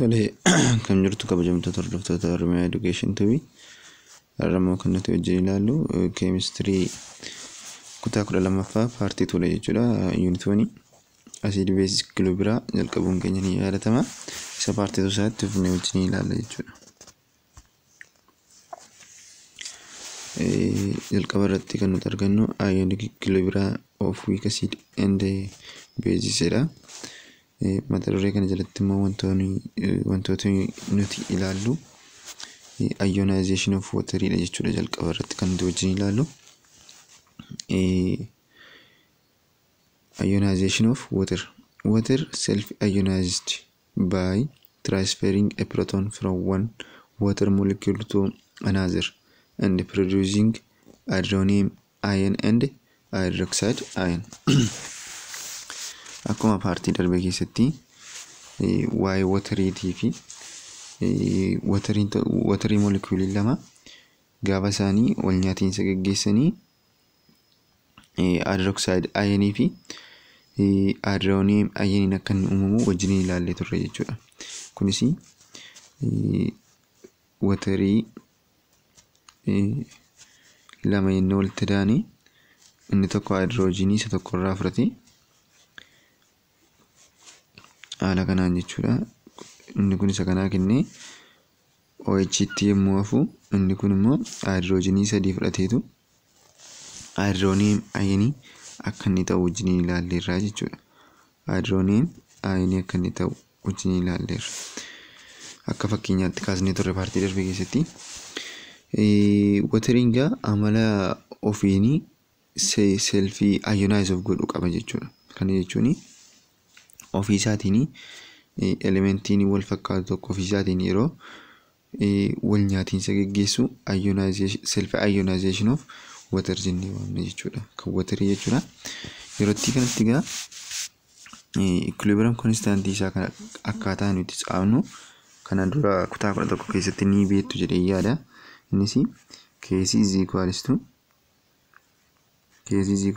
Tole kan jirtu kabajamtoota hordoftoota Oromiyaa Education TV har'a immoo kan nuti wajjin ilaallu keemistirii eh, kutaa kudha lammaffaa paartii tola jechuudha yuunitii eh, wanii asiid beesik biraa jalqabuun keenya ni yaadatama isa paartii tosaatti ufne wajjin ilaalla jechuudha. Eh, Jalqaba irratti kan nuti argannu aayoniik biraa of wiik asiid and beesisedha. mata duree kana jalatti immoo wantoota nuti ilaallu aayonaayizeeshinii oof wootariidha jechuudha jalqaba irratti kan nuti wajjin ilaallu. Ionization of water. Water seelf ionized baay transferring a firoon waan one water molecule to another and producing adonium ion and hydroxide ion. akkuma paartii darbe keessatti e, waa'ee watariitii fi watarii lama gaafa isaanii wal nyaatiinsa gaggeessanii e, haayidiroksaayid ayinii fi e, haayidirooniyeem ayiniin akka inni uumamu wajjin ilaallee turre jechuudha. Kunis watarii lama yennee walitti daane inni tokko haayidiroojiinii isa tokko irraa fudhate haala kanaan jechuudha. Inni kun isa kanaa kennee OHT yommuu inni kun immoo haayidroojiinii sadii fudhateetu haayidrooniin ayinii akka inni ta'u wajjin ilaalleerraa jechuudha. Haayidrooniin ayinii akka inni ta'u wajjin ilaalleerra. Akka fakkeenyaatti kaasnee turre paartii darbe keessatti wateringaa amalaa ofiinii seelfii ayonaayizoof godhu qaba jechuudha. Kana jechuun ofiisaatiin e, elementiin wal fakkaatu tokko ofiisaatiin yeroo e, wal nyaatiinsa geggeessu self ionization of water jennee waamna jechuudha. Kan water jechuudha. Yeroo itti kanatti egaa equilibrium constantii isaa kan akkaataa nuti tsaafnu kana dura kutaa kudha tokko keessatti ni beektu jedhee yaada. Innis keesii is equals to keesii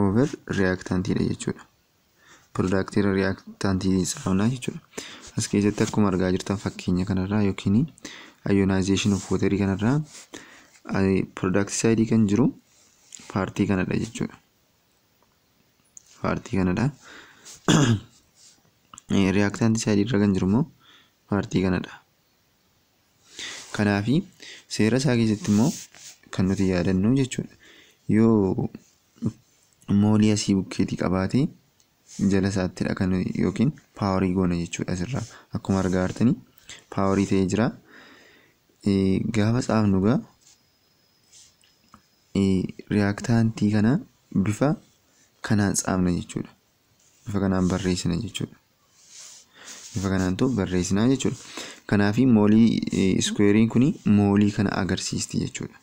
over reactantiidha jechuudha. Product reactantii saamnaa jechuudha. As keessatti akkuma argaa jirtan fakkeenya kanarraa yookiin ionization of water kanarraa product side kan jiru paartii kanadha jechuudha. Paartii kanadha. Reactantii side irra kan jirummoo paartii kanadha. kanaafi seera isaa keessatti immoo kan nuti yaadannu jechuudha. Yoo moolii asii bukkeetii qabaatee jala isaattidha kan yookiin paawarii goona jechuudha asirraa akkuma argaa artanii paawarii ta'ee jira. Gaafa tsaafnu gaa riyaaktaantii kana bifa kanaan tsaafna jechuudha. Bifa kanaan barreessina jechuudha. Bifa kanaan too barreessinaa jechuudha. Kanaafi moolii iskweeriin kun moolii kana agarsiisti jechuudha.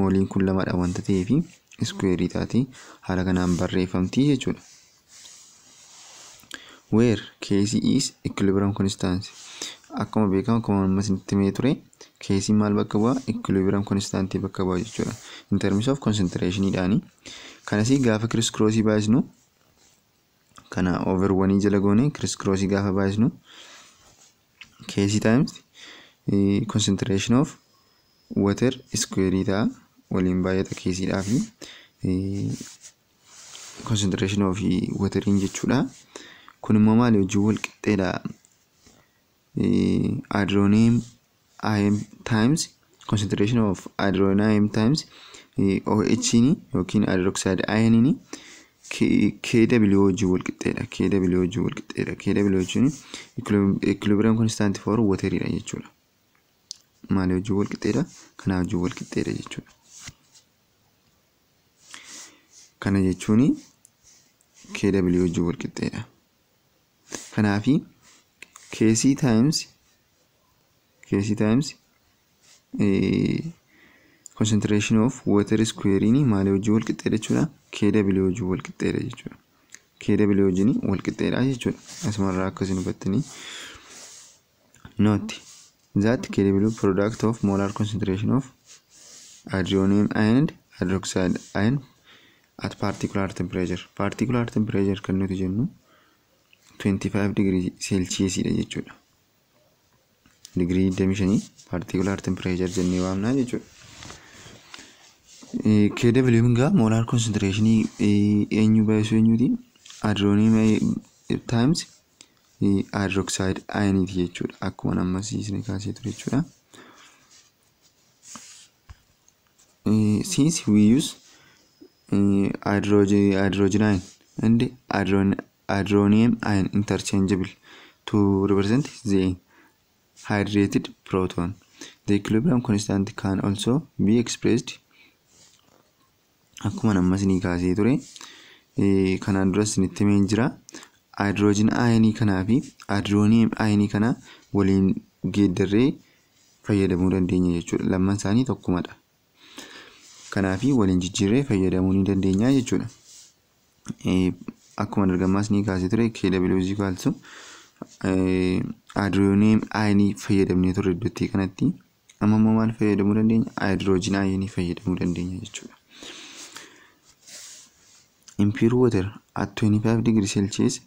Mooliin kun lamadha wanta ta'eefi. iskuweerii Haala kanaan barreeffamtii jechuudha. Where keesi is equilibrium constancy. Akkuma beekama akkuma mammasitti ture keesiin maal bakka bu'a equilibrium constancy bakka bu'a jechuudha. In terms of concentration dhaani. Kanasii gaafa kiriskroosii baay'isnu kana overwanii jala goone kiriskroosii gaafa baay'isnu keesii times eh, concentration of water iskuweerii waliin baay'ata keesiidhaa fi konsendireeshinii ofii watariin jechuudha. Kun immoo maali hojii wal qixxeedha. Adroneem IM times concentration of KW wajjin wal qixxeedha. KW wajjin wal qixxeedha. KW wajjin equilibrium constant for wateridha jechuudha. Maali wal qixxeedha? Kanaa wal qixxeedha jechuudha. Kana jechuun KW hojii wal qixxeedha. Kanaafi KC times KC times concentration of water squarein maalii wajjin wal qixxeedha jechuudha. KW wajjin wal qixxeedha jechuudha. KW wajjin wal qixxeedha jechuudha. Asumarraa akkasiin hubattanii. Note that KW product of molar concentration of adronium and hydroxide ion at particular temperature. Particular temperature kan nuti jennu 25 degree Celsius dha jechuudha. Degree damishanii particular temperature jennee waamna jechuudha. Eh, KW mingaa molar concentration eh, eenyu baay'isu eenyuti? Adronium eh, times hydroxide ioniiti jechuudha. Akkuma ama kaasee ture jechuudha. hydrogenine and hydronium are represent the hydrated proton. The equilibrium constant can also expressed akkuma kaasee ture e, kanaan duras nitti jira hydrogen ayinii kanaa ayinii waliin geeddarree fayyadamuu dandeenya jechuudha lamman isaanii tokkumadha. kanaafi waliin jijjiirree fayyadamuu ni dandeenya jechuudha. Akkuma dargaggeessi ni kaasee ture KWG kaalsu haayidroojinii ayinii fayyadamnee ture iddoo kanatti. Amma immoo maal fayyadamuu dandeenya? Haayidroojinii ayinii fayyadamuu dandeenya jechuudha. In pure water at 25 degree Celsius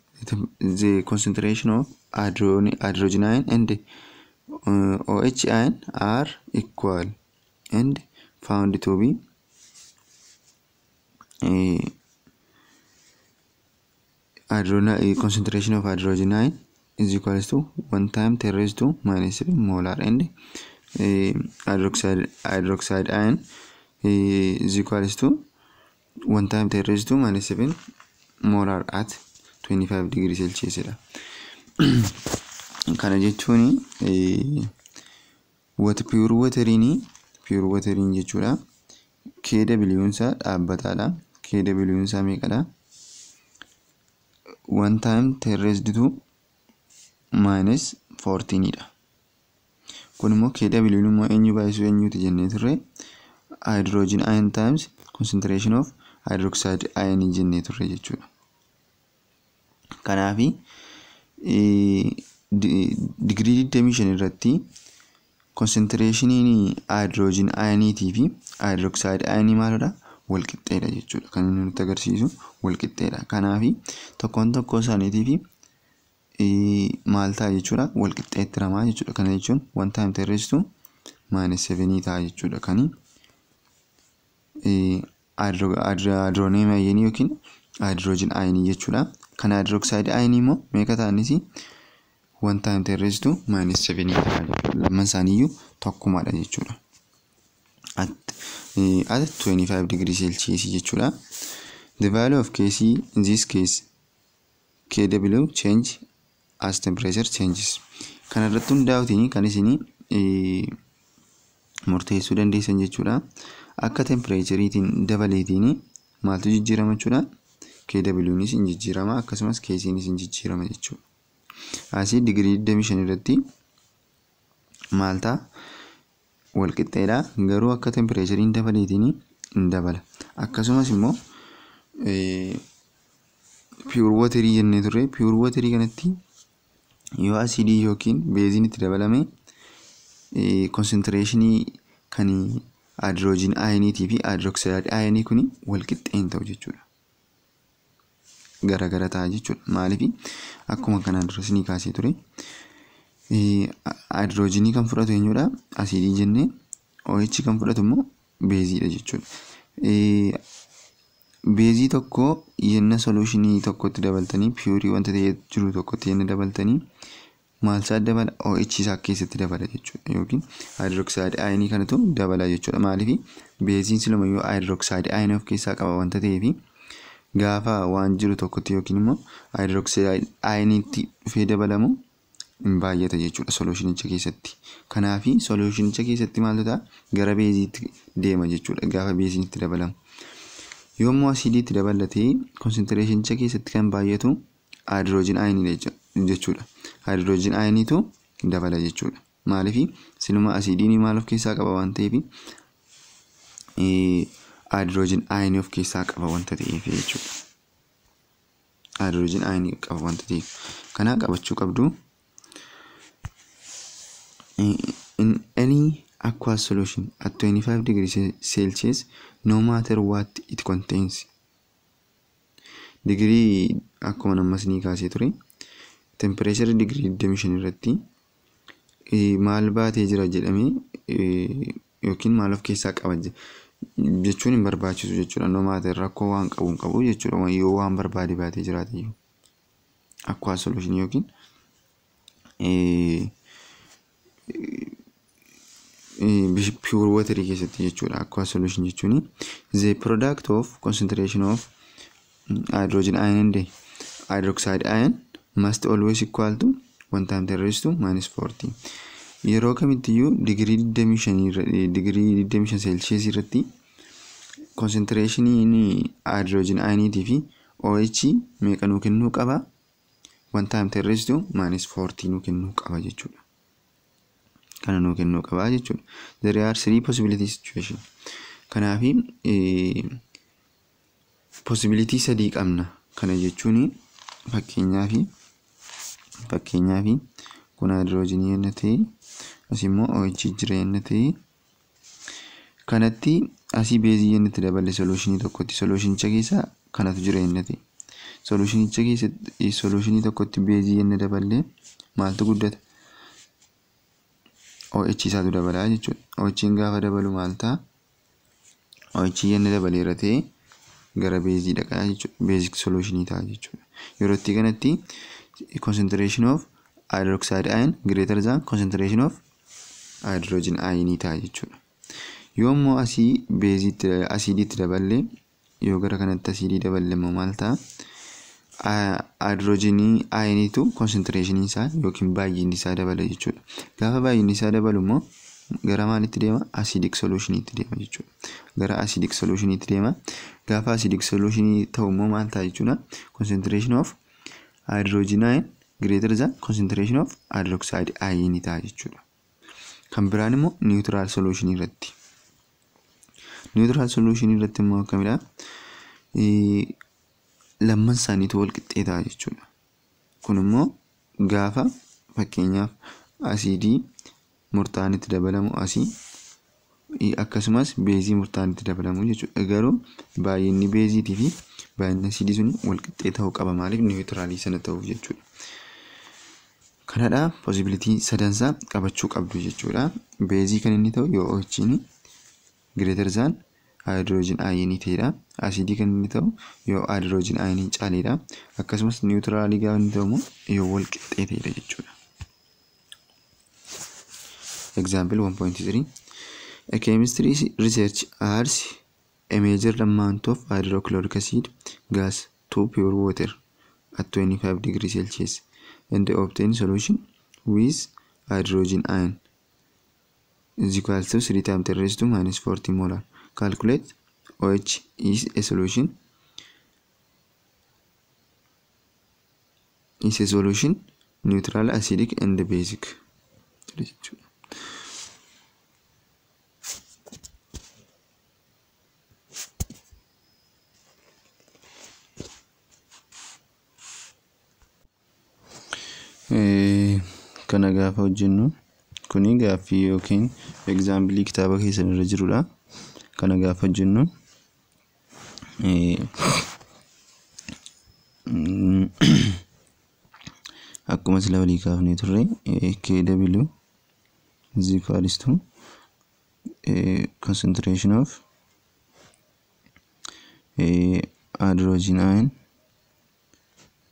the concentration of hydrogen ion and uh, OH ion equal and found to concentration of hydrogen ion is equals to 1 time 10 raised molar hydroxide ion time 7 molar at 25 degree celsius kana jechuun wata pure pure jechuudha keeda biliyoonsaa dhaabbataadha KW'n isaa meeqadha? One time terrest to minus 14dha. Kun immoo KW'n immoo eenyu baay'isu eenyuti jennee turre hydrogen ion times concentration of hydroxide ion jennee turre jechuudha. Kanaafi digirii 25 irratti konsentireshiniin hydrogen ioniitii fi hydroxide ionii maalidha? walqixxeedha jechuudha. Kan inni nutti agarsiisu walqixxeedha. Kanaafi tokkoon tokkoo isaaniitiifi maal ta'a jechuudha walqixxeetti ramaa jechuudha. Kana jechuun one time terroristu minus sevenii ta'a jechuudha. kan hydroneem ayinii yookiin hydrogen ayinii jechuudha. Kan hydroxide ayinii immoo meeqa ta'anis one time terroristu minus sevenii ta'a jechuudha. Lamman isaaniiyyuu tokkumadha jechuudha. at 25 degree Celsius jechuudha. The value of Kc in this case Kw change as temperature changes. Kanarratti hundaa'utiin kan isin murteessuu dandeessan jechuudha. Akka tempereecheriitiin dabaleetiin maaltu jijjiirama jechuudha. KWnis hin jijjiirama akkasumas Kcnis hin jijjiirama jechuudha. Asii digirii 25 irratti maal ta'a? walqixxeedha. Garuu akka tempireechariin dabaleetiin ni dabala. Akkasumas immoo piyuurwootarii jennee pure waterii kanatti yoo asiidii yookiin beeziin itti dabalame konsentireeshinii kan haayidiroojin aayiniitii fi haayidirooksaayiid aayinii kun walqixxeen ta'u jechuudha. Garagara ta'a jechuudha. Maaliif akkuma kan dura isinii kaasee ture. hidroojinii kan fudhatu eenyudha? Asiidii jennee. OH kan fudhatu immoo beeziidha jechuudha. Beezii tokko yenna soluushinii tokkotti dabaltanii piyurii wanta ta'ee jiru tokkotti yenna dabaltanii maalsaa dabala OH isaa keessatti dabala jechuudha yookiin haayidroksaayid ayinii kanatu dabala jechuudha maaliif beeziin silumayyuu haayidroksaayid ayinii of keessaa qaba wanta ta'eef gaafa waan jiru tokkotti yookiin immoo haayidroksaayid ayiniitti dhufee dabalamu hin baay'ata jechuudha solushinicha keessatti. Kanaaf solushinicha keessatti maal tota? gara beeziitti deema jechuudha gaafa beeziinitti dabalamu. Yommuu asiidiitti dabalatee konsentereeshinicha keessatti kan baay'atu haayidroojin ayiniidha jechuudha. Haayidroojin ayiniitu dabala jechuudha. Maaliif siluma asiidiin maal of keessaa qaba waan ta'eef haayidroojin ayinii of keessaa qaba wanta ta'eef jechuudha. Haayidroojin ayinii qaba wanta ta'eef kanaa qabachuu qabdu. in any aqueous solution at five degrees Celsius no matter what it contains. Degree akkuma nammas ni kaasee ture. Tempereechara degree 27 irratti e, maal baatee jira jedhamee yookiin maal of keessaa qaba jechuun hin barbaachisu jechuudha. No matter rakkoo waan qabu hin qabu jechuudha. Yoo waan barbaade baatee jiraate iyyuu. solution yookiin e, pure waterii keessatti jechuudha aqua solution jechuun zee product of concentration of hydrogen ion and hydroxide ion olwees always equal to 1 time 10 yeroo kamittiyyuu digirii 25 digirii 25 irratti concentration hydrogen ioniitii fi OH meeqa nuu kennu qaba 1 time 10 raised foortii nuu qaba jechuudha kana nuu kennuu qabaa jechuudha. There are three possibility situation. Kanaafi posibilitii sadii qabna. Kana jechuun fakkeenyaaf kun hidroojiinii yenna ta'e asimmoo OH jira yenna ta'e kanatti asii beezii yennatti daballee solushinii tokkotti solushinicha keessa kanatu jira yenna ta'e soluushinicha keessatti soluushinii tokkotti beezii yenna daballee maaltu guddata OH isaatu dabalaa jechuudha. OH'n gaafa dabalu maal ta'a? OH inni dabalee irra ta'e gara beezii dhaqaa jechuudha. Beezik solooshinii ta'a jechuudha. Yeroo itti kanatti concentration of hydroxide ion greater than concentration of hydrogen ionii ta'a jechuudha. Yoo immoo asii beeziitti asiidiitti daballe yoo gara kanatti asiidii daballe immoo maal ta'a? haayidroojiinii ayiniitu konsentireshiniin isaa yookiin baay'inni isaa dabala jechuudha. Gaafa baay'inni isaa dabalu immoo gara maalitti deema? Asiidik solushiniitti deema jechuudha. Gara asiidik solushiniitti deema. Gaafa asiidik solushinii ta'u immoo maal ta'a jechuudha? Konsentireshiniin of haayidroojiin ayin greater of hydroxide ayinii ta'a jechuudha. Kan biraan immoo niwutiraal solution irratti. Niwutiraal solution irratti immoo akkamidha? lamman isaaniitu wal qixxee ta'a jechuudha. Kun immoo gaafa fakkeenyaaf asiidii itti dabalamu asii akkasumas beezii murtaanitti dabalamu jechuudha. Garuu baay'inni beeziitii fi baay'inni asiidii sun wal qixxee ta'uu qaba. Maaliif niwutiraalii sana ta'uuf jechuudha. Kanadha posibilitii sadansaa qabachuu qabdu jechuudha. Beezii kan inni ta'u yoo ochiin gireeterzaan haayidroojin ayinii ta'edha. Asiidii kan inni ta'u yoo haayidroojin ayinii caaleedha. Akkasumas niwutiraalii gaafa inni ta'u yoo wal qixxee ta'edha jechuudha. Example 1.3 A chemistry research adds a major amount of hydrochloric acid gas to pure calculate OH is e a solution e acidic and basic eh, kana gaafa hojjennu kuni gaaffii yookiin egzaampilii kitaaba keessan irra jirudha kana gaafa jennu mm, akkuma sila walii kaafnee turre kw is equals to concentration of hydrogen ayin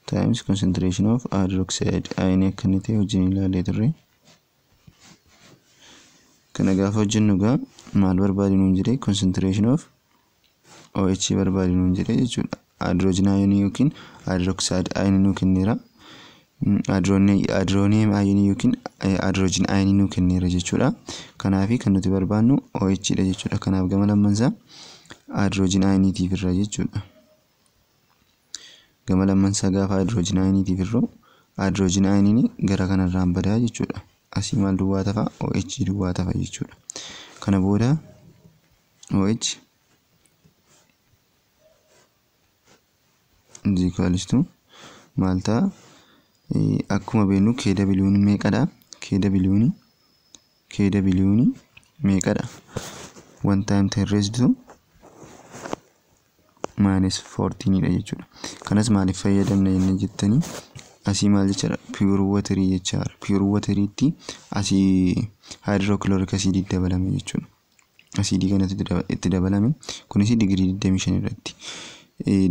times concentration of hydroxide ion akkanni ta'e wajjin turre. Kana gaafa hojjennu egaa maal barbaadnu hin jedhee concentration of OH barbaadnu hin jedhee jechuudha. Hydrogen ion yookiin hydroxide ion nuu kenneera. Mm, hydronium ion yookiin eh, hydrogen ion nuu kenneera jechuudha. Kanaafi kan nuti barbaadnu OH dha jechuudha. Kanaaf gama lammansaa hydrogen ioniitiif irra jechuudha. Gama lammansaa gaafa hydrogen ioniitiif irru hydrogen ioniin gara kanarraan badaa jechuudha. asii maal duwwaa tafa OH duwwaa tafa jechuudha. Kana booda OH ziikaalistu maal ta'a? Akkuma beeknu KW'n meeqadha? KW'n KW'n meeqadha? One time ten raised to jechuudha. Kanas maaliif fayyadamna inni jettanii asii maal jechaadha piyuur waatarii jechaadha piyuur waatariitti asii haayidirookilooriik asiidii dabalame jechuudha. asiidii kanatu itti dabalame kunis digirii 25 irratti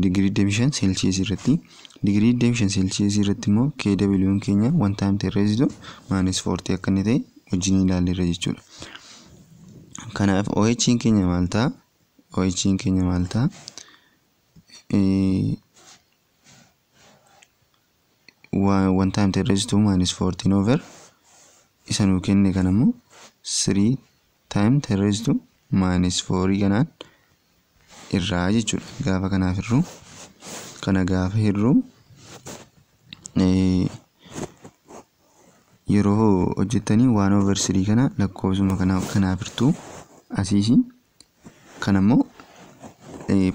digirii 25 seelsiyees irratti digirii 25 seelsiyees irratti immoo keenya wanta irra maanis 40 akka inni ta'e wajjin ilaalleerra Kanaaf OH keenya keenya maal ta'a? wanta hamte irra jirtu maayinas foortiin isa nuu kenne kan ammoo sirii taayim irra jirtu foorii kanaan irraa jechuudha. Gaafa kanaaf irruu kana gaafa hirruu yeroo hojjettanii waan over sirii kana lakkoofsuma kanaaf irtuu asiisi kanammoo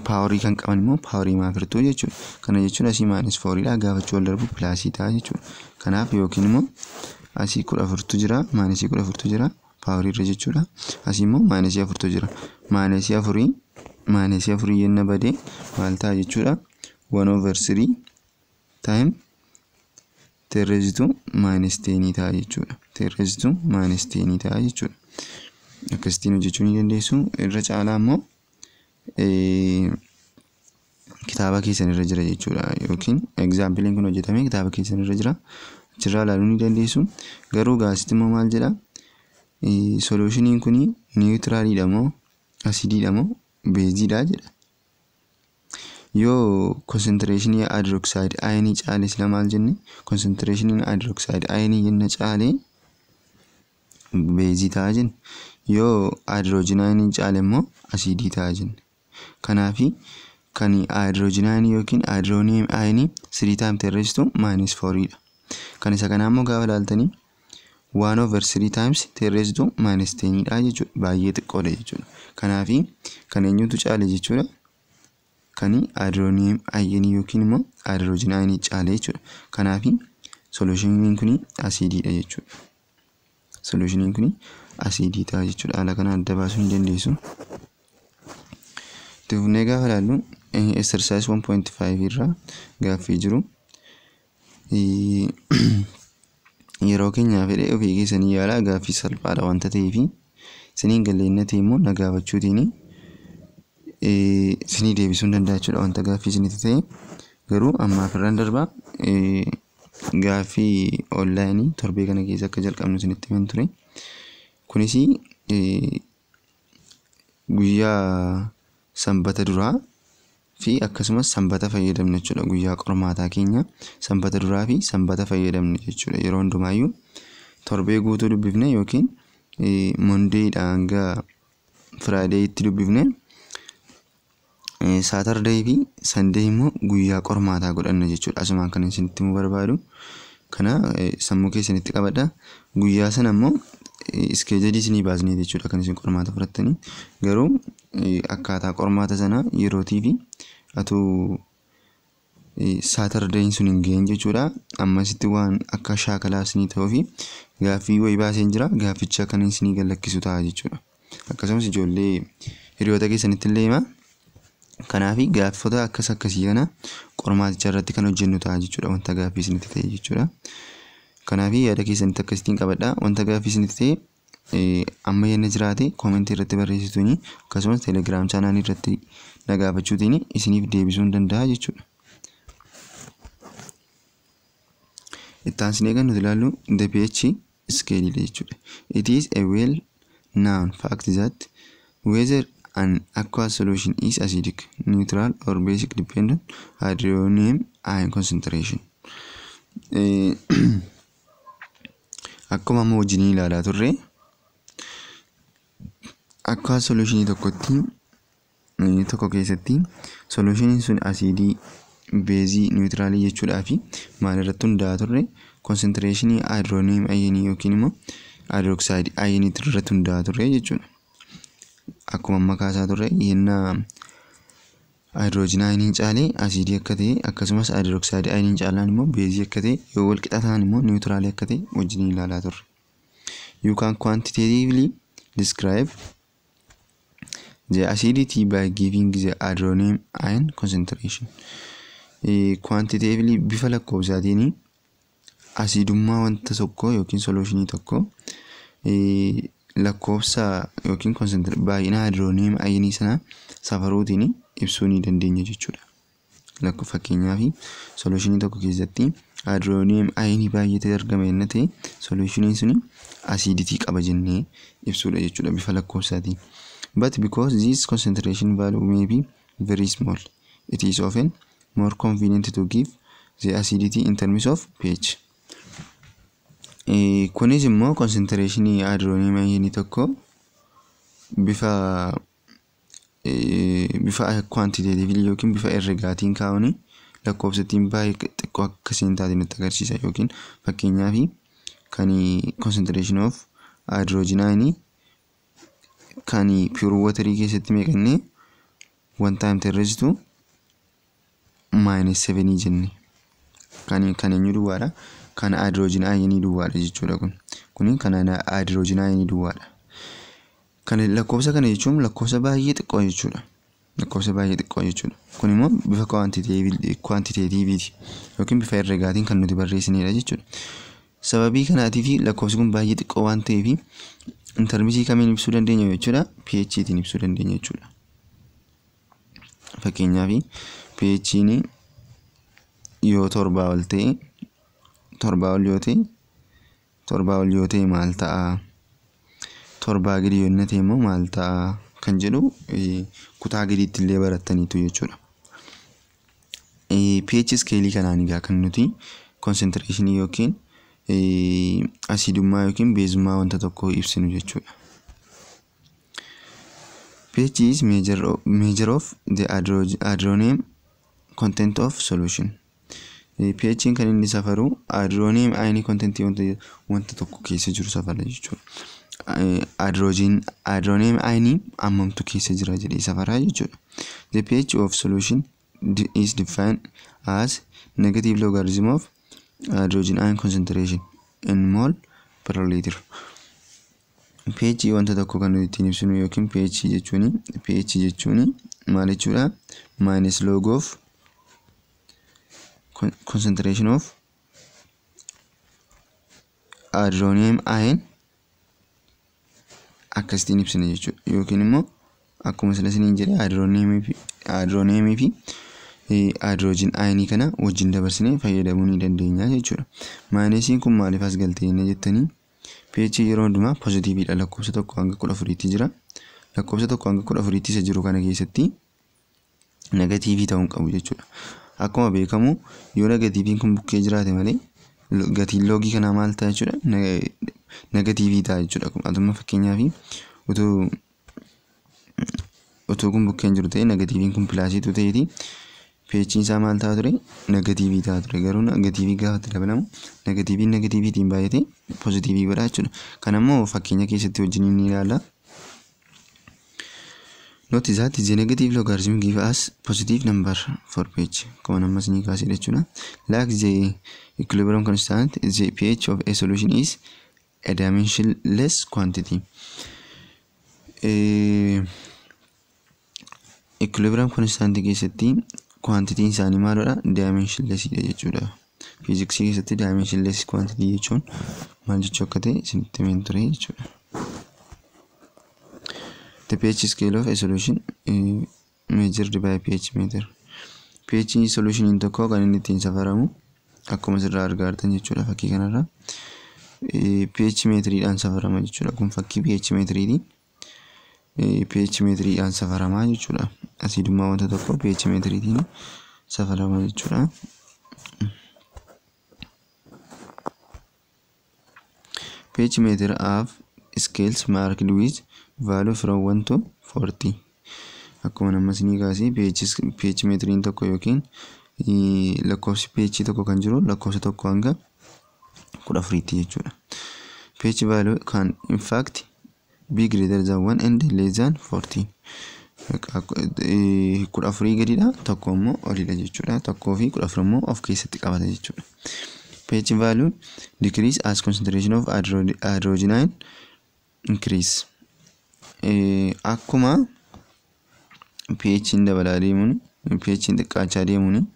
paawarii kan qaban immoo paawarii mafirtu jechuudha. Kana jechuun asii maayinas fooriidha. Gaafachii wal darbu pilaasii ta'a jechuudha. Kanaaf yookiin immoo asii kudha afurtu jira maayinasii kudha afurtu jira paawarii irra jechuudha. Asii immoo maayinasii afurtu jira. Maayinasii afurii maayinasii afurii yenna badee maal ta'a jechuudha. One over three time teerreesitu maayinas teenii ta'a jechuudha. Teerreesitu maayinas teenii jechuudha. Akkasittiin dandeessu. Irra caalaa immoo kitaaba keessan irra jira jechuudha yookiin kun hojetame kitaaba keessan irra jira achirraa ilaaluu ni dandeessu garuu gaazexaan immoo maal jedha soluushiniin kun niwutiraaliidha moo asiidiidha moo beeziidha jedha yoo konsentireeshinii haayidirooksaayiid ayinii caalee maal jenne caalee beezii ta'a jenne yoo haayidiroojin ayinii caale immoo ta'a jenne. kanaafi kan haayidiroojiinayinii yookiin haayidirooniin ayinii 3 time terreessitu foorii 4dha. Kan isa kanaa immoo gaafa ilaaltanii 1 over 3 times terreessitu maayinas teenii dha jechuudha. Baay'ee xiqqoodha jechuudha. Kanaaf kan eenyutu caale jechuudha kan haayidirooniin ayinii yookiin immoo haayidiroojinaayinii caale jechuudha. kun asiidiidha jechuudha. Solushiniin kun asiidii ta'a jechuudha. kanaan adda baasuu ni dandeessu. Humnee gaafa ilaallu exersaayis 1.5 irra gaaffii jiru yeroo keenyaa fedhee ofii keessanii yaalaa gaaffii salphaadha wanta ta'eefi isiniin galleennatee immoo nagaafachuutiin isinii deebisuu hin danda'a jechuudha wanta gaaffii isinitti ta'e garuu ammaaf irraan darbaa gaaffii onlaayinii torbee kana keessa akka jalqabnu isinitti himan ture kunis guyyaa Sambata duraa fi akkasumas sambata fayyadamne jechuudha guyyaa qormaataa keenya sambata duraa fi sambata fayyadamne jechuudha yeroo hundumaayyuu torbee guutuu dubbifne yookiin e, mondeedha hanga firaadeetti dubbifne e, saatardee fi sandee immoo guyyaa qormaataa godhanna jechuudha asumaan kan isinitti mu barbaadu kana e, sammuu keessanitti qabadha guyyaa sana immoo iskeejalii isinii baasnee jechuudha kan isin qormaata fudhattanii. Garuu e, akkaataa qormaata sana yerootii fi atuu e, saatardayin sun hin ga'in jechuudha. Ammasitti waan akka shaakalaa isinii ta'uu fi gaaffii wayii baaseen jira gaafficha kan isinii galakkisu ta'a jechuudha. Akkasumas ijoollee hiriyoota keessanitti illee himaa. Kanaafi gaafota akkas akkasii kana qormaaticha irratti kan hojjennu ta'a jechuudha wanta gaaffii isinitti ta'e jechuudha. kanaafi yaada keessanitti akka ittiin qabadhaa. Wanta gaafii isiniif amma yaadni jiraate koomentii irratti barreessituuni akkasumas teelegiraam chaanaanii irratti nagaafachuutiin isiniif deebisuu ni danda'a jechuudha. Itti aansanii eegan nuti ilaallu the pH jechuudha. It is a well known fact that whether an aqueous solution is acidic, neutral or basic depends on hydronium ion concentration. akkuma amma wajjin ilaalaa turre akka solutionii eh, tokko keessatti solushinii sun asiidii beezii niwutiraalii jechuudhaa maalirratti hundaa'aa turre konsentireeshinii haayidrooniim ayinii yookiin immoo haayidroksaayidii ayiniitti irratti hundaa'aa turre jechuudha. Akkuma makaa turre yennaa haayidiroojiin ayiniin caalee asiidii akka ta'e akkasumas haayidiroksaayidii ayiniin caalaan immoo beezii akka ta'e yoo wal qixaa ta'an immoo niwutiraalii akka ta'e wajjin ilaalaa turre. You can quantitatively describe the by giving the concentration. E, quantitatively bifa lakkoofsaatiin asiidummaa wanta tokkoo yookiin solutionii tokkoo e, lakkoofsa yookiin baay'ina haayidiroonim ayinii sanaa safaruutiin ibsuuni dandeenya jechuudha. Lakko fakkeenyaaf solutionii tokko keessatti haayidroonium ayinii baay'eetu argama yenna ta'e solutionii suni asiiditii qaba jennee ibsuudha jechuudha bifa lakkoofsaatiin. But this value may be very small, it is more to give the of eh, Kunis immoo konsentereeshinii haayidroonium ayinii tokko bifa bifa kwaantiteetiitiin yookiin bifa herregaatiin kaa'uun lakkoofsittiin baay'ee xiqqoo akka isheen taate nutti agarsiisa yookiin fakkeenyaaf kan concentration of waterii keessatti meeqannee one time terroristu minus jenne kan kan duwwaadha duwwaadha kuni kan ayinii duwwaadha kan lakkoofsa kana jechuun lakkoofsa baay'ee xiqqoo jechuudha lakkoofsa baay'ee xiqqoo jechuudha. Kun immoo bifa kwaantiteetiiviiti yookiin bifa herregaatiin kan nuti barreessinedha jechuudha. Sababii kanaatiif lakkoofsi kun baay'ee xiqqoo waan ta'eef intarmisii kamiin ibsuu dandeenya jechuudha pHtiin ibsuu dandeenya jechuudha. Fakkeenyaaf pH'n yoo torbaa ol ta'e torbaa ol yoo ta'e torbaa ol yoo ta'e maal ta'a? Torbaa gadi yoo inni ta'e immoo maal ta'a? kan jedhu kutaa gadiitti illee barataniitu jechuudha. pH iskeelii kanaan egaa kan nuti konsentireeshinii yookiin asiidummaa yookiin beezummaa wanta tokko ibsinu jechuudha. pH is measure of the adronym content of solution. kan inni safaru adronym ayinii kontentii wanta tokko keessa jiru safara jechuudha. Haayidirooneem ayiniin hammamtu keessa jira jedhee safaraa jechuudha. The pH of solution is defined as negative logarithm of hydrogen concentration in mol per liter. pH wanta tokko kan nuti ittiin ibsinu yookiin pH jechuun maal jechuudha minus log of concentration of hydronium ion akkasitiin ibsine jechuudha yookiin immoo akkuma sila isiniin jedhe aadrooneemii fi aadroojin ayinii kana wajjin dabarsinee fayyadamuu ni dandeenya jechuudha. Maayinasiin kun maaliif as galtee inni jettanii pH yeroo hundumaa poozitiiviidha lakkoofsa tokko hanga kudha afuriitti jira. Lakkoofsa tokko hanga kudha afuriitti isa jiru kana keessatti negatiivii ta'uu qabu jechuudha. Akkuma beekamu yoo negatiiviin kun bukkee jiraate malee gatii loogii kanaa maal ta'a jechuudha negatiivii ta'a jechuudha. Kun fakkeenyaaf utuu utuu kun bukkeen jiru ta'ee negatiiviin kun pilaasiitu ta'eeti peechiin isaa maal ta'a ture negatiivii ta'a ture garuu negatiivii gaafatti dabalamu negatiiviin negatiiviitiin baay'ate poozitiivii godha jechuudha. Kanammoo fakkeenya keessatti wajjin ni ilaalla. Note that the negative logarithm gives us positive number for pH. Common numbers ni kasi lechuna. Like the equilibrium constant, the pH of a is a dimensionless quantity. Equilibrium e constant keessatti quantitiin isaanii maalidha? Dimensionlessidha jechuudha. Fiiziksii keessatti dimensionless quantity jechuun maal jechuu akka ta'e isinitti himin ture jechuudha. The pH scale of a solution e, measured by pH meter. pH solution tokko kan inni ittiin safaramu akkuma argaa argaartan jechuudha fakkii kanarra. Eh, pH meetiriidhaan safarama jechuudha. Kun fakkii pH meetiriiti. Eh, pH meetiriidhaan safaramaa jechuudha. Asiidummaa wanta tokko pH meetiriitiin safarama jechuudha. pH meter of iskeels marked with value from 1 to 40. Akkuma nammas ni kaasee pH meetiriin tokko yookiin eh, lakkoofsi pH tokko kan jiru lakkoofsa tokko hanga kudha afuriitti jechuudha. Page value can in fact be greater than 1 and less than 14. kudha afurii gadidha tokko immoo oliidha jechuudha tokkoo fi kudha afur immoo of keessatti qabata jechuudha. Page value decrease as concentration of hydrogenine increase. Akkuma pH dabalaa deemuun pH xiqqaachaa deemuun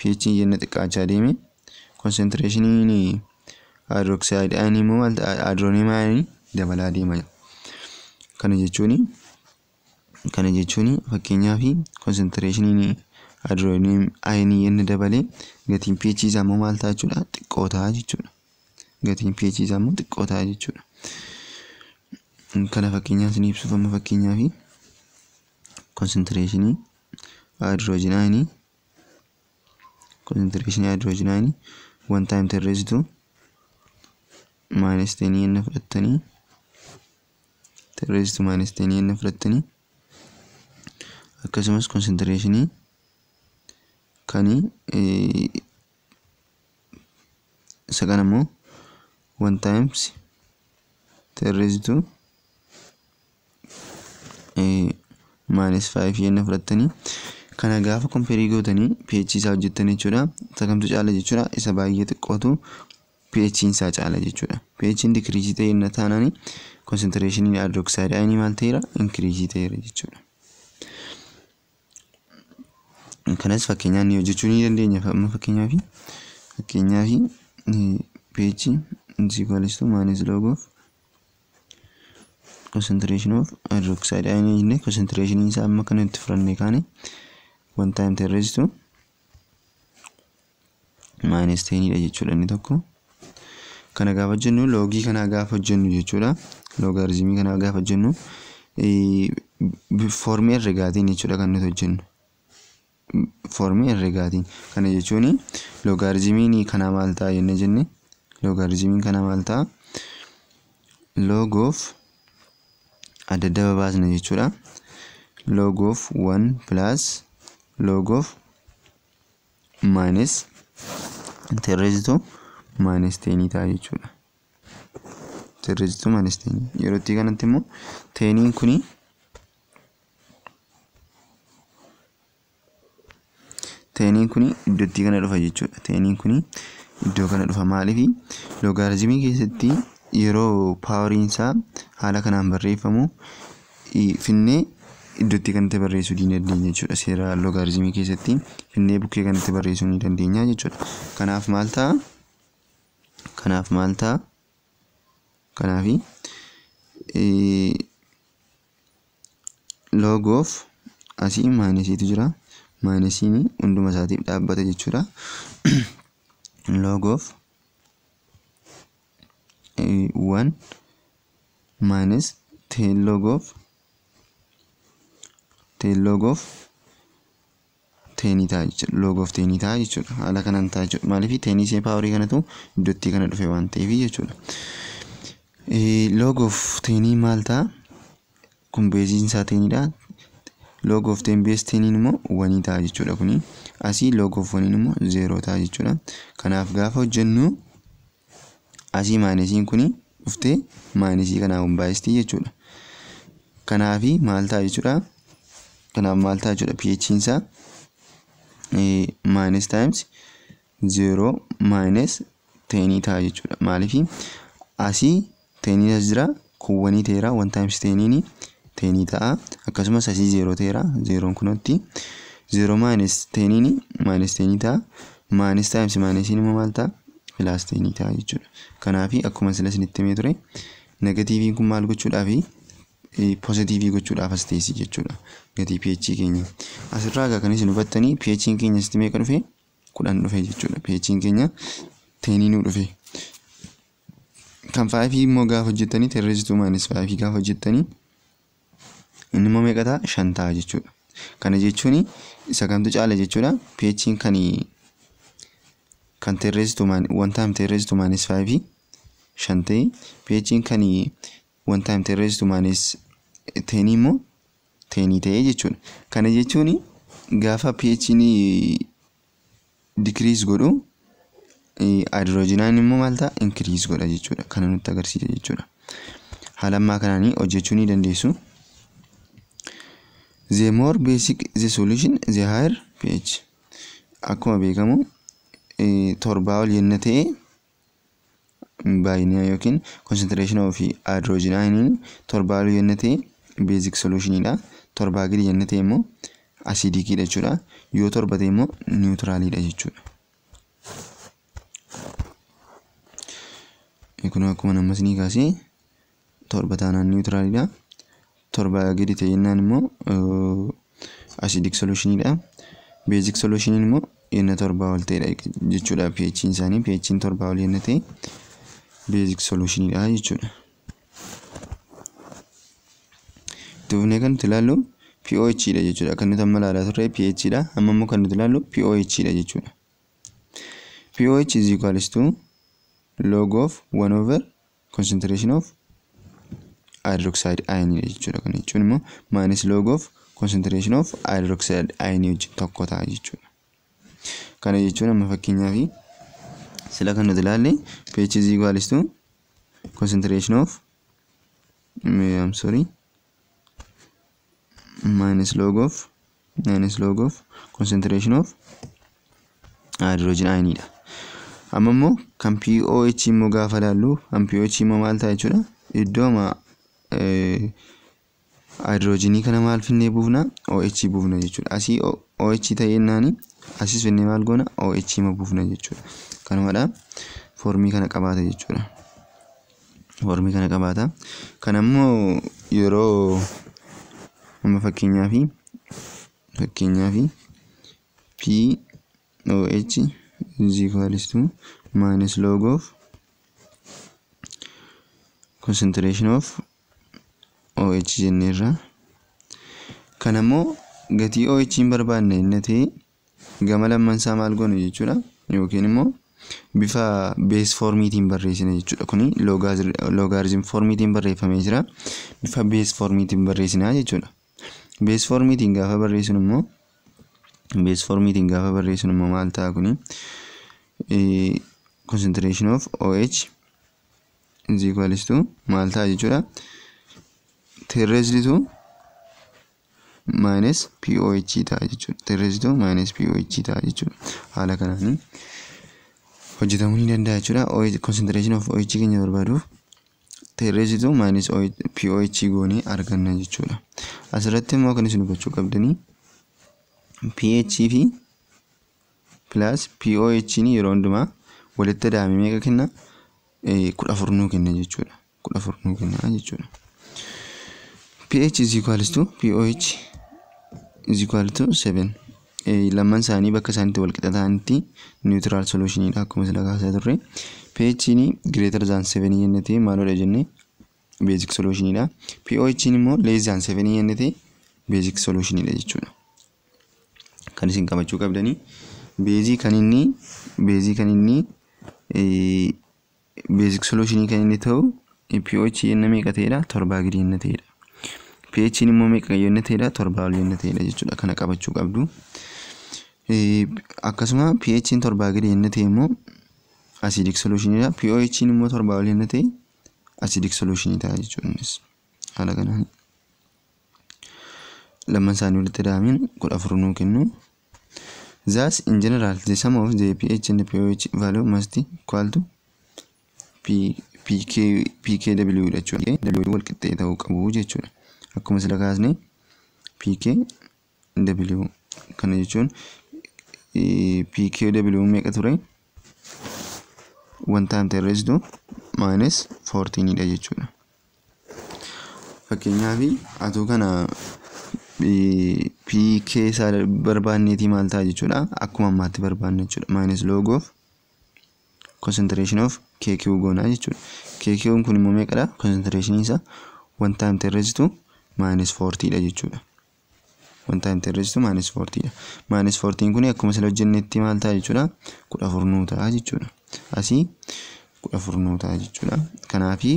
pH yenna xiqqaachaa deemuun konsentireeshiniin haayidrooksaayidiin immoo haayidrooniimaanii dabalaa deema. Kana jechuun kana jechuun fakkeenyaaf konsentireeshiniin haayidrooniimaanii inni dabalee gatiin pH isaa immoo maal ta'a jechuudha xiqqoo ta'a jechuudha. Gatiin pH isaa xiqqoo ta'a jechuudha. Kana fakkeenyaaf isin ibsuuf amma konsentireeshinii won himta irreessitu maayinas teenii yenna fudhattanii irreessitu maayinas teenii yenna fudhattanii akkasumas konsentereeshinii kan isa kan ammoo wanta himsi irreessitu maayinas yenna fudhattanii Kana gaafa kompirii gootanii pH isaa hojjettan jechuudha. Isa kamtu caala jechuudha. Isa baay'ee xiqqootu pH isaa caala jechuudha. pH dikiriisii ta'e inni taanaan konsentireeshiniin haayidrooksaayiid ayinii maal ta'eera? Inkiriisii irra jechuudha. Kanas fakkeenyaan ni hojjechuu ni dandeenya. Amma fakkeenyaaf fakkeenyaaf pH is equals to minus log of concentration jennee concentrationii isaa amma kana itti fudhannee kaane wanta hin tarreessitu maayinas ta'inidha jechuudha inni tokko. Kana gaafa jennu loogii kana gaafa jennu jechuudha. Loogarizimii kana gaafa jennu foormii herregaatiin kan hojjennu. kana jechuun loogarizimiin kana maal ta'a jennee jenne loogarizimiin kana maal ta'a log of adda adda babaasna jechuudha. log of minus terreessituu minus ta'a jechuudha. Terreessituu minus teeni Yeroo itti kanatti immoo kuni teeniin kuni iddoo kana dhufa jechuudha. Teeniin kuni iddoo kana dhufa maaliif loogaaritimii keessatti yeroo paawariin isaa haala kanaan barreeffamu finnee iddootti kan itti barreessuu dandeenya jechuudha. Seera loogaariizimii keessatti finnee bukkee kan itti barreessuu ni dandeenya jechuudha. Kanaaf maal ta'a? Kanaaf maal ta'a? Kanaafi loogoof asii maayinasiitu jira. Maayinasiin hunduma isaatiif dhaabbata jechuudha. Loogoof waan maayinas loogoof ta'e teenii ta'a jechuudha. Logoof teenii ta'a jechuudha. Haala kanaan ta'a jechuudha. teenii kanatu iddootti kana dhufe waan ta'eef jechuudha. Logoof teenii maal ta'a? Kun isaa teeniidha. Logoof teen bees teeniin wanii ta'a jechuudha kuni. Asii waniin zeeroo ta'a jechuudha. Kanaaf gaafa hojjennu asii maayinasiin kuni dhuftee maayinisii kanaa hin baay'istii jechuudha. Kanaafi maal ta'a jechuudha? Kanaaf maal ta'a jechuudha pH isaa minus times 0 minus teenii ta'a jechuudha. Maalif asii teeniin as jira kuuwwanii teeraa 1 times teeniin ta'a. Akkasumas asii 0 teeraa 0 kunutti 0 minus teeniin minus teenii ta'a. Minus times minusiin maal ta'a? Pilaas ta'a jechuudha. Kanaaf akkuma sila isinitti himee ture negatiiviin kun maal gochuudhaafi Pozitiivii gochuudhaafas teessii jechuudha. Gatii PH keenya. Asirraa egaa kan isin hubattanii PH keenya asitti meeqa dhufe? Kudhan dhufe jechuudha. PH keenya teeninuu dhufe. Kan faayifii immoo gaafa hojjettanii teerrisituu maanis faayifii gaafa hojjettanii inni immoo meeqa ta'a? Shan ta'a jechuudha. Kana jechuun isa kamtu caala jechuudha. PH kan kan teerrisituu waan taa'am teerrisituu maanis shan ta'e. PH kan wanta hin ta'e reessutumaanis teenii moo teenii ta'e jechuudha. Kana jechuun gaafa pH'n dikiriis godhu haayidiroojiinaan immoo maal ta'a inkiriis godha jechuudha. Kana nutti agarsiisa jechuudha. Haala ammaa kanaan hojjechuu ni dandeessu. The more basic the solution the pH akkuma beekamu torbaa ol yenna ta'e baay'inaa yookiin concentration of hydrogen torbaa yennee ta'e basic solutionidha. Torbaa gadi yennee ta'e immoo asiidikiidha jechuudha. Yoo torba ta'e immoo niwutiraalidha jechuudha. Kun akkuma nammasnii kaasee torba taanaan niwutiraalidha. Torbaa gadi ta'e yennaan immoo asiidik solutionidha. Basic solutioniin yenna torbaa ol ta'edha jechuudha pH'n isaanii pH'n torbaa ol yenna ta'e. beezik solutionidha jechuudha. Dubnee kan nuti ilaallu pOHdha jechuudha. Kan nuti amma ilaalaa turre pHdha. Amma immoo kan nuti ilaallu pOHdha jechuudha. pOH is equals of 1 over concentration of hydroxide ion jechuun immoo of concentration of hydroxide tokko ta'a jechuudha. Kana sila kan nuti ilaalle ph is equals to concentration of I'm sorry minus log of minus log of concentration of hydrogen ioniidha. Amma immoo kan POH immoo gaafa ilaallu kan POH immoo maal ta'a jechuudha iddoo ma eh, kana maal finnee buufna OH buufna jechuudha asii OH ta'e jennaani asis finnee maal goona OH ima buufna jechuudha. kanumadha foormii kana qabaata jechuudha. kana qabaata. Kan ammoo yeroo amma fakkeenyaaf fakkeenyaaf p OH is equals to minus log concentration of OH jenneerra. Kan gatii OH hin barbaanne ta'e gama lammansaa maal goonu jechuudha yookiin immoo bifa bees foormiitiin barreessina jechuudha. Kuni loogaarisim foormiitiin barreeffame jira. Bifa bees foormiitiin barreessina jechuudha. Bees foormiitiin gaafa barreessinu immoo gaafa maal ta'a kuni e, concentration of OH is maal ta'a jechuudha. POH ta'a jechuudha. ta'a jechuudha. Haala kanaani. hojjetamuu ni danda'a jechuudha. Konsendireeshinii of OH keenya barbaaduuf teerresituu maayinis POH goonee arganna jechuudha. Asirratti immoo kan isin hubachuu qabdanii PH fi pilaas POH yeroo hundumaa walitti daame meeqa kenna? E kudha afur kenna jechuudha. PH is equals POH 7. Eh, lamman isaanii bakka isaaniitti wal qixa ta'anitti niwutiraal solushiniidha akkuma sila kaasaa turre. pH'n greater than 7 jennetee maaloodha jenne basic solutioniidha. pOH'n immoo less than 7 jennetee basic solutioniidha beezii kan inni basic eh, solutionii kan inni ta'u eh, immoo Torbaa jechuudha. Kana qabachuu qabdu. Akkasuma pH'n torbaa gadi yenna ta'e immoo asiidik solushiniidha. pOH'n immoo torbaa ol yenna ta'e asiidik solushinii ta'a jechuudha innis haala kanaan. Lamman isaanii walitti daa'amiin kudha afur nuu kennu. Thus, in generaal the sum of the pH and the pOH value must equal to P, PK, PKW jechuudha. W wal qixxee ta'uu qabu jechuudha. Akkuma sila kaasne PKW kana jechuun E, pkw meeqa ture wanta an irra jirtu maayinas foortiinidha jechuudha. Fakkeenyaaf atuu kana e, pk isaa barbaanneeti maal ta'a jechuudha akkuma ammaatti barbaanne jechuudha maayinas loogoof concentration of kq goonaa jechuudha kq kun immoo meeqadha concentration isa wanta an irra jirtu maayinas foortiidha jechuudha. wanta hin tarreessitu maayinas foortiidha. Maayinas foortiin kun akkuma sila hojjennetti maal ta'a jechuudha kudha afur ta'a jechuudha. Asii kudha afur ta'a jechuudha. Kanaafii,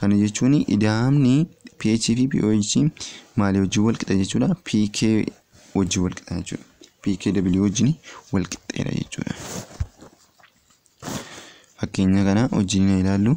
kana jechuun idaamni pH fi pOH maalii wajjin wal qixa jechuudha. PK wajjin wal qixa jechuudha. PKW wajjin wal qixxeera jechuudha. Fakkeenya kana wajjin ilaallu.